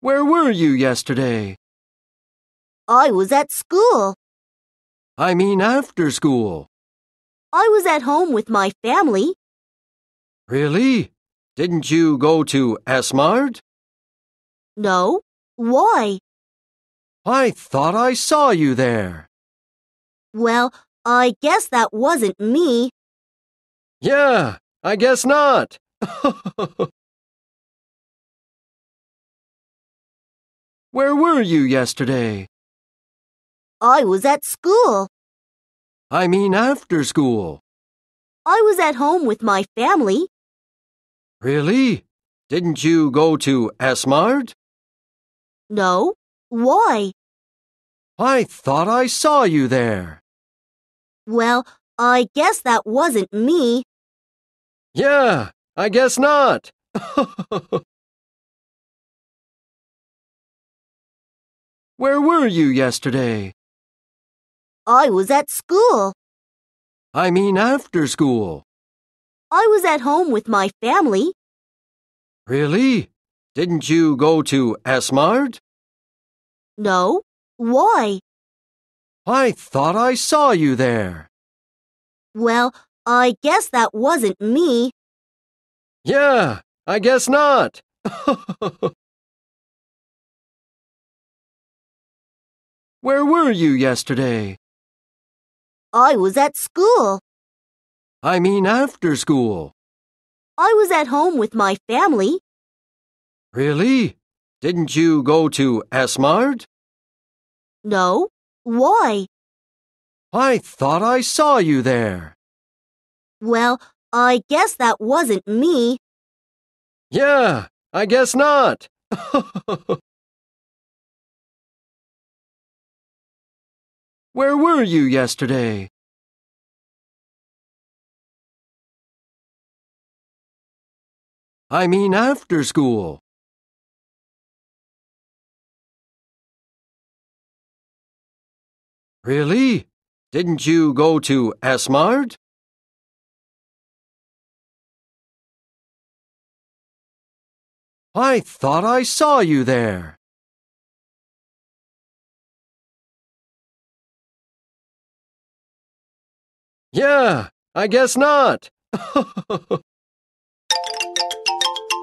Where were you yesterday? I was at school. I mean after school. I was at home with my family. Really? Didn't you go to Esmard? No. Why? I thought I saw you there. Well, I guess that wasn't me. Yeah, I guess not. Where were you yesterday? I was at school. I mean after school. I was at home with my family. Really? Didn't you go to Esmard? No. Why? I thought I saw you there. Well, I guess that wasn't me. Yeah, I guess not. Where were you yesterday? I was at school. I mean after school. I was at home with my family. Really? Didn't you go to Asmard? No. Why? I thought I saw you there. Well, I guess that wasn't me. Yeah, I guess not. Where were you yesterday? I was at school. I mean after school. I was at home with my family. Really? Didn't you go to Esmard? No. Why? I thought I saw you there. Well, I guess that wasn't me. Yeah, I guess not. Where were you yesterday? I mean after school. Really? Didn't you go to Esmard? I thought I saw you there. Yeah, I guess not.